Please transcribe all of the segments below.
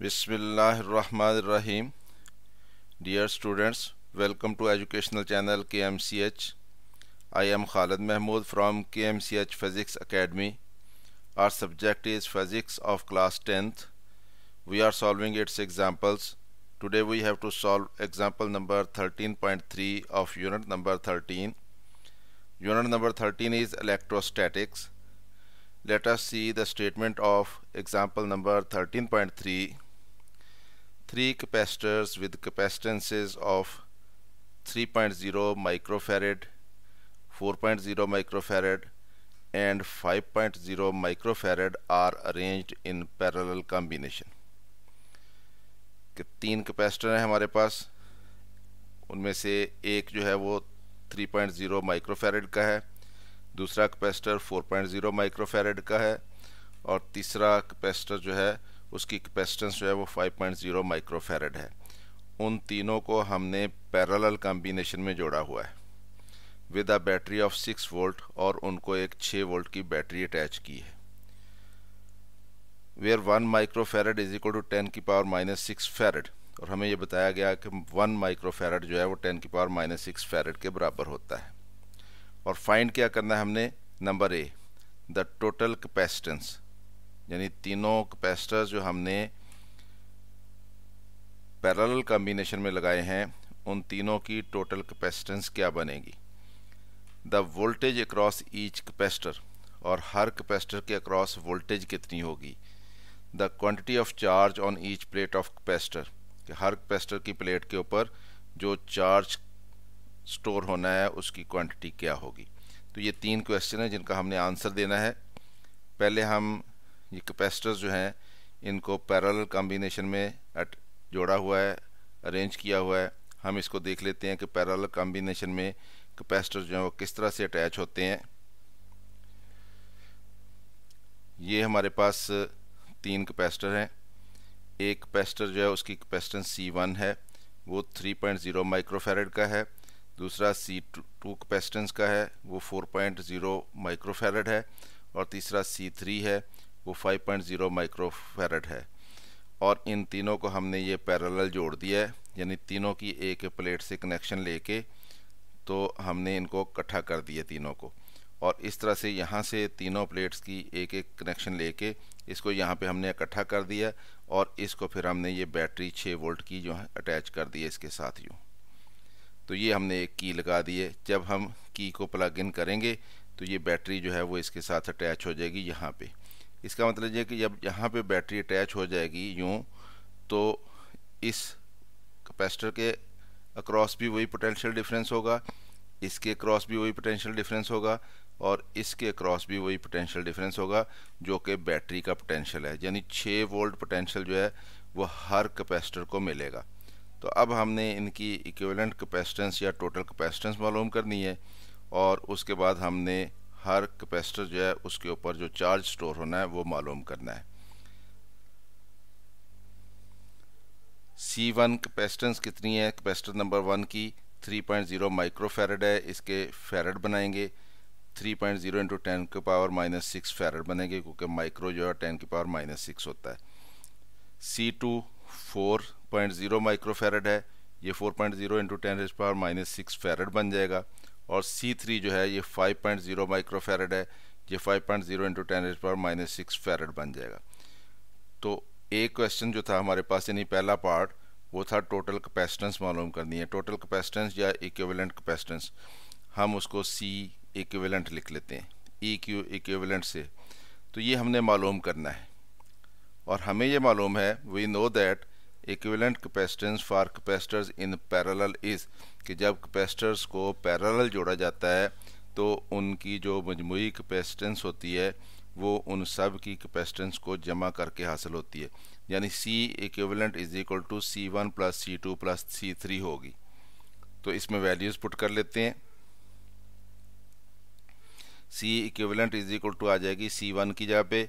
rahim. Dear students, welcome to educational channel KMCH. I am Khalid Mahmood from KMCH Physics Academy. Our subject is Physics of class 10th. We are solving its examples. Today we have to solve example number 13.3 of unit number 13. Unit number 13 is electrostatics. Let us see the statement of example number 13.3 three capacitors with capacitances of 3.0 microfarad 4.0 microfarad and 5.0 microfarad are arranged in parallel combination कि तीन capacitor हैं हमारे पास उनमें से एक जो है वो 3.0 माइक्रोफैरड का है दूसरा कैपेसिटर 4.0 माइक्रोफैरड का है और तीसरा कैपेसिटर जो है उसकी कैपेसिटेंस जो है वो 5.0 माइक्रोफेरेड है उन तीनों को हमने पैरेलल कॉम्बिनेशन में जोड़ा हुआ है with a battery of 6 volt और उनको एक 6 वोल्ट की बैटरी अटैच की है where one microfarad is equal to ten की पावर माइनस सिक्स फेरेड और हमें यह बताया गया कि वन माइक्रोफेरेड जो है वो टेन की पावर माइनस सिक्स फेरेड के बराबर होता है और फाइंड क्या करना है हमने number A the total capacitance यानी तीनों कैपेसिटर्स जो हमने पैरेलल कॉम्बिनेशन में लगाए हैं उन तीनों की टोटल कैपेसिटेंस क्या बनेगी the voltage across each capacitor और हर कैपेसिटर के अक्रॉस वोल्टेज कितनी होगी the quantity of charge on each plate of capacitor कि हर कैपेसिटर की प्लेट के ऊपर जो चार्ज स्टोर होना है उसकी क्वांटिटी क्या होगी तो ये तीन क्वेश्चन हैं जिनका हमने आंसर देना है पहले हम ये कैपेसिटर्स जो हैं इनको पैरेलल कॉम्बिनेशन में अट जोड़ा हुआ है अरेंज किया हुआ है हम इसको देख लेते हैं कि पैरेलल कॉम्बिनेशन में कैपेसिटर्स जो हैं वो किस तरह से अटैच होते हैं ये हमारे पास तीन कैपेसिटर हैं एक कैपेसिटर जो है उसकी कैपेसिटेंस वन है वो 3.0 माइक्रोफेरेड का है दूसरा सी टू कैपेसिटेंस का है वो 4.0 माइक्रोफेरेड है और तीसरा सी थ्री है वो 5.0 माइक्रोफैरड है और इन तीनों को हमने ये पैरेलल जोड़ दिया है यानी तीनों की एक प्लेट से कनेक्शन लेके तो हमने इनको इकट्ठा कर दिया तीनों को और इस तरह से यहाँ से तीनों प्लेट्स की एक एक कनेक्शन लेके इसको यहाँ पे हमने इकट्ठा कर दिया और इसको फिर हमने ये बैटरी 6 वोल्ट की जो है अटैच कर दी है इसके साथ यूँ तो ये हमने एक की लगा दी है जब हम की को प्लग इन करेंगे तो ये बैटरी जो है वो इसके साथ अटैच हो जाएगी यहाँ पर इसका मतलब ये कि जब यहाँ पे बैटरी अटैच हो जाएगी यूँ तो इस कैपेसिटर के अक्रॉस भी वही पोटेंशियल डिफरेंस होगा इसके अक्रॉस भी वही पोटेंशियल डिफरेंस होगा और इसके अक्रॉस भी वही पोटेंशियल डिफरेंस होगा जो कि बैटरी का पोटेंशियल है यानी 6 वोल्ट पोटेंशियल जो है वो हर कैपेसिटर को मिलेगा तो अब हमने इनकी इक्विवेलेंट कैपेसिटेंस या टोटल कैपेसिटेंस मालूम करनी है और उसके बाद हमने हर कैपेसिटर जो है उसके ऊपर जो चार्ज स्टोर होना है वो मालूम करना है सी वन कैपेसिटेंस कितनी है कैपेसिटर नंबर वन की 3.0 माइक्रो माइक्रोफेरड है इसके फेरड बनाएंगे 3.0 पॉइंट जीरो इंटू टेन के पावर माइनस सिक्स फेरड बनेंगे क्योंकि माइक्रो जो है टेन के पावर माइनस सिक्स होता है C two four point zero micro farad है ये four point zero into ten power minus six farad बन जाएगा और सी थ्री जो है ये five point zero micro farad है ये five point zero into ten एज पर माइनस सिक्स फेरड बन जाएगा तो एक क्वेश्चन जो था हमारे पास यानी पहला पार्ट वो था टोटल कैपेसिटेंस मालूम करनी है टोटल कैपेसिटेंस या इक्विवेलेंट कैपेसिटेंस हम उसको सी इक्विवेलेंट लिख लेते हैं ई क्यू इक्विवेलेंट से तो ये हमने मालूम करना है और हमें ये मालूम है we know that equivalent capacitance for capacitors in parallel is कि जब कैपेसिटर्स को पैरेलल जोड़ा जाता है तो उनकी जो मजमू कैपेसिटेंस होती है वो उन सब की कैपेसिटेंस को जमा करके हासिल होती है यानी C equivalent is equal to C one plus C two plus C three होगी तो इसमें वैल्यूज़ पुट कर लेते हैं C equivalent is equal to आ जाएगी सी वन की जगह पे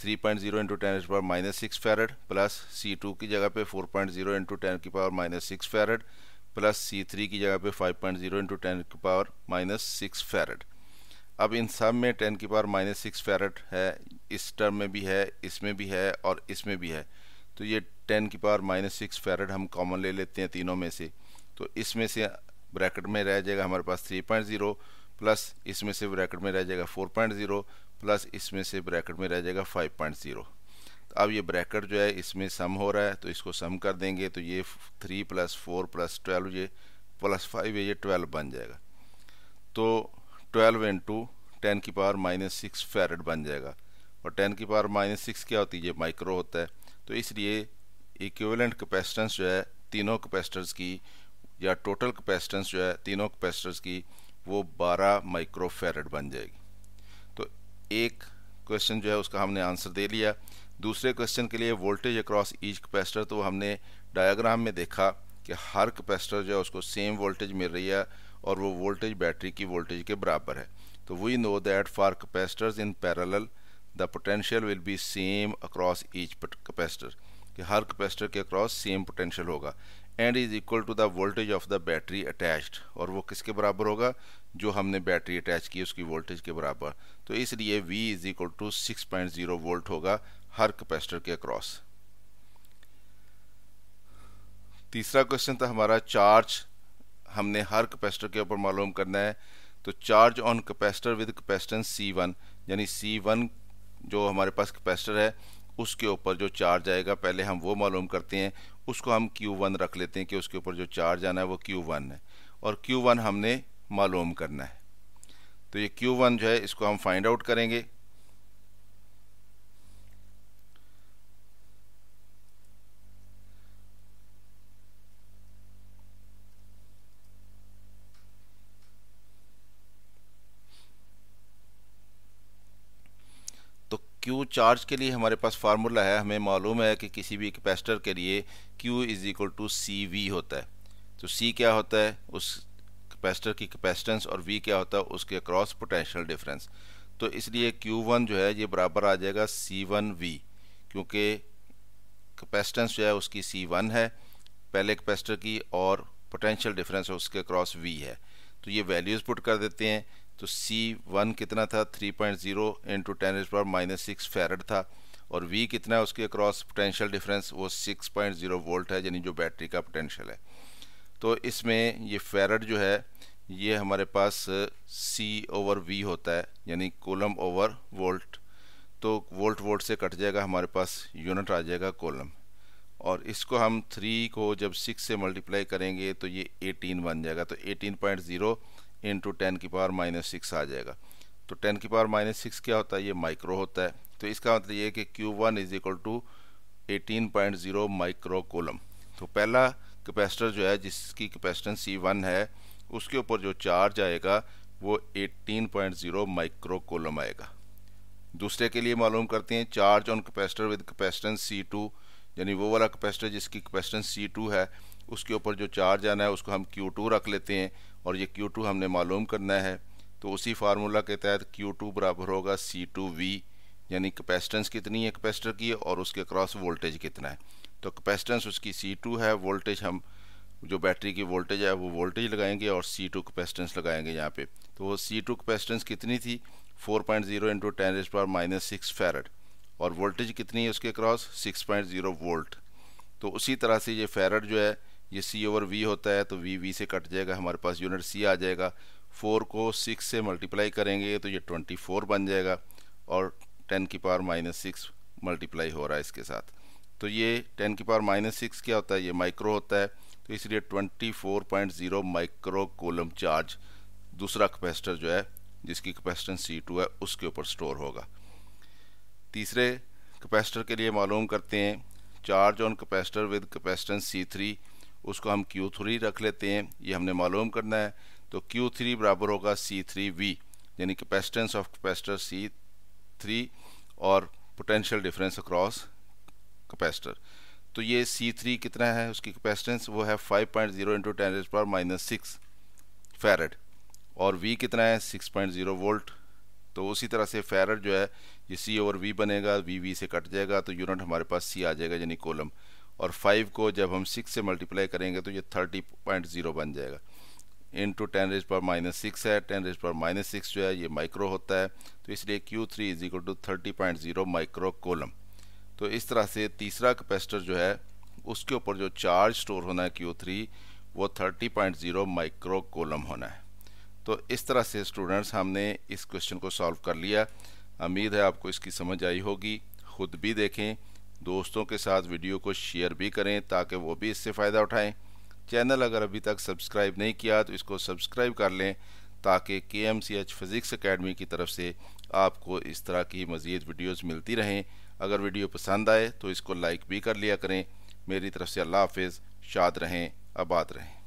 three point zero into ten power minus six farad plus C two की जगह पे four point zero into ten की power minus six farad plus C three की जगह पे five point zero into ten की पावर माइनस सिक्स फेरड अब इन सब में टेन की पावर माइनस सिक्स फेरड है इस टर्म में भी है इसमें भी है और इसमें भी है तो ये टेन की पावर माइनस सिक्स फेरड हम कॉमन ले लेते हैं तीनों में से तो इसमें से ब्रैकेट में रह जाएगा हमारे पास थ्री पॉइंट जीरो प्लस इसमें से ब्रैकेट में रह जाएगा फोर पॉइंट जीरो प्लस इसमें से ब्रैकेट में रह जाएगा फाइव पॉइंट ज़ीरो तो अब ये ब्रैकेट जो है इसमें सम हो रहा है तो इसको सम कर देंगे तो ये three plus four plus twelve ये प्लस फाइव ये ट्वेल्व बन जाएगा तो ट्वेल्व इंटू टेन की पावर माइनस सिक्स फेरेट बन जाएगा और टेन की पावर माइनस सिक्स क्या होती है ये माइक्रो होता है तो इसलिए इक्विवेलेंट कैपेसिटेंस जो है तीनों कैपेसिटर्स की या टोटल कैपेसिटेंस जो है तीनों कैपेसिटर्स की वो 12 माइक्रो फेरेट बन जाएगी एक क्वेश्चन जो है उसका हमने आंसर दे लिया दूसरे क्वेश्चन के लिए वोल्टेज अक्रॉस ईच कैपेसिटर तो हमने डायाग्राम में देखा कि हर कैपेसिटर जो है उसको सेम वोल्टेज मिल रही है और वो वोल्टेज बैटरी की वोल्टेज के बराबर है तो we know that for capacitors in parallel the potential will be same across each capacitor कि हर कैपेसिटर के अक्रॉस सेम पोटेंशियल होगा and is equal to the voltage of the battery attached और वो किसके बराबर होगा जो हमने बैटरी अटैच की उसकी वोल्टेज के बराबर तो इसलिए V is equal to six point zero volt होगा हर कैपेसिटर के अक्रॉस तीसरा क्वेश्चन था हमारा चार्ज हमने हर कैपेसिटर के ऊपर मालूम करना है तो charge on capacitor with capacitance C1 यानी C1 जो हमारे पास कैपेसिटर है उसके ऊपर जो चार्ज आएगा पहले हम वो मालूम करते हैं उसको हम Q1 रख लेते हैं कि उसके ऊपर जो चार्ज आना है वो Q1 है और Q1 हमने मालूम करना है तो ये Q1 जो है इसको हम फाइंड आउट करेंगे तो Q चार्ज के लिए हमारे पास फार्मूला है हमें मालूम है कि किसी भी कैपेसिटर के लिए Q is equal to C V होता है तो C क्या होता है उस कैपेसिटर की कैपेसिटेंस और वी क्या होता है उसके अक्रॉस पोटेंशियल डिफरेंस तो इसलिए क्यू वन जो है ये बराबर आ जाएगा सी वन वी क्योंकि कैपेसिटेंस जो है उसकी सी वन है पहले कैपेसिटर की और पोटेंशियल डिफरेंस उसके अक्रॉस वी है तो ये वैल्यूज़ पुट कर देते हैं तो सी वन कितना था three point zero into ten पर माइनस सिक्स फेरड था और वी कितना है उसके अक्रॉस पोटेंशियल डिफरेंस वो सिक्स पॉइंट जीरो वोल्ट है यानी जो बैटरी का पोटेंशियल है तो इसमें ये फेरड जो है ये हमारे पास C ओवर V होता है यानी कोलम ओवर वोल्ट तो वोल्ट वोल्ट से कट जाएगा हमारे पास यूनिट आ जाएगा कोलम और इसको हम थ्री को जब सिक्स से मल्टीप्लाई करेंगे तो ये एटीन बन जाएगा तो eighteen point zero into ten की पावर माइनस सिक्स आ जाएगा तो टेन की पावर माइनस सिक्स क्या होता है ये माइक्रो होता है तो इसका मतलब ये कि Q one is equal to eighteen point zero micro coulomb तो पहला कैपेसिटर जो है जिसकी कैपेसिटेंस सी वन है उसके ऊपर जो चार्ज आएगा वो 18.0 माइक्रो कोलम आएगा दूसरे के लिए मालूम करते हैं charge on capacitor with capacitance C two यानी वो वाला कैपेसिटर जिसकी कैपेसिटेंस सी टू है उसके ऊपर जो चार्ज आना है उसको हम क्यू टू रख लेते हैं और ये क्यू टू हमने मालूम करना है तो उसी फार्मूला के तहत क्यू टू बराबर होगा सी टू वी यानी कैपेसिटेंस कितनी है कैपेसिटर की और उसके क्रॉस वोल्टेज कितना है तो कैपेसिटेंस उसकी सी टू है वोल्टेज हम जो बैटरी की वोल्टेज है वो वोल्टेज लगाएंगे और सी टू कैपेसिटेंस लगाएंगे यहाँ पे तो वो सी टू कैपेसिटेंस कितनी थी 4.0 point zero into ten raise power minus six farad और वोल्टेज कितनी है उसके क्रॉस 6.0 वोल्ट तो उसी तरह से ये फेरड जो है ये सी ओवर वी होता है तो वी वी से कट जाएगा हमारे पास यूनिट सी आ जाएगा फोर को सिक्स से मल्टीप्लाई करेंगे तो ये ट्वेंटी फोर बन जाएगा और टेन की पावर माइनस सिक्स मल्टीप्लाई हो रहा है इसके साथ तो ये टेन की पावर माइनस सिक्स क्या होता है ये माइक्रो होता है तो इसलिए twenty four point zero micro coulomb charge दूसरा कैपेसिटर जो है जिसकी कैपेसिटेंस सी टू है उसके ऊपर स्टोर होगा तीसरे कैपेसिटर के लिए मालूम करते हैं charge on capacitor with capacitance C three उसको हम क्यू थ्री रख लेते हैं ये हमने मालूम करना है तो क्यू थ्री बराबर होगा सी थ्री वी यानी capacitance of capacitor C three और पोटेंशियल डिफरेंस अक्रॉस कैपेसिटर तो ये सी थ्री कितना है उसकी कैपेसिटेंस वो है five point zero into ten raise power minus six farad और वी कितना है सिक्स पॉइंट जीरो वोल्ट तो उसी तरह से फेरड जो है ये सी ओवर वी बनेगा वी वी से कट जाएगा तो यूनिट हमारे पास सी आ जाएगा यानी कोलम और फाइव को जब हम सिक्स से मल्टीप्लाई करेंगे तो ये थर्टी पॉइंट जीरो बन जाएगा इन टू टेन रेज पर माइनस सिक्स है टेन रेज पर माइनस सिक्स जो है ये माइक्रो होता है तो इसलिए Q three is equal to thirty point zero micro coulomb तो इस तरह से तीसरा कैपेसिटर जो है उसके ऊपर जो चार्ज स्टोर होना है क्यू थ्री वो thirty point zero micro coulomb होना है तो इस तरह से स्टूडेंट्स हमने इस क्वेश्चन को सॉल्व कर लिया उम्मीद है आपको इसकी समझ आई होगी खुद भी देखें दोस्तों के साथ वीडियो को शेयर भी करें ताकि वो भी इससे फ़ायदा उठाएं चैनल अगर अभी तक सब्सक्राइब नहीं किया तो इसको सब्सक्राइब कर लें ताकि K M C H physics academy की तरफ से आपको इस तरह की मज़ीद वीडियोज़ मिलती रहें अगर वीडियो पसंद आए तो इसको लाइक भी कर लिया करें मेरी तरफ से अल्लाह हाफिज़ शाद रहें आबाद रहें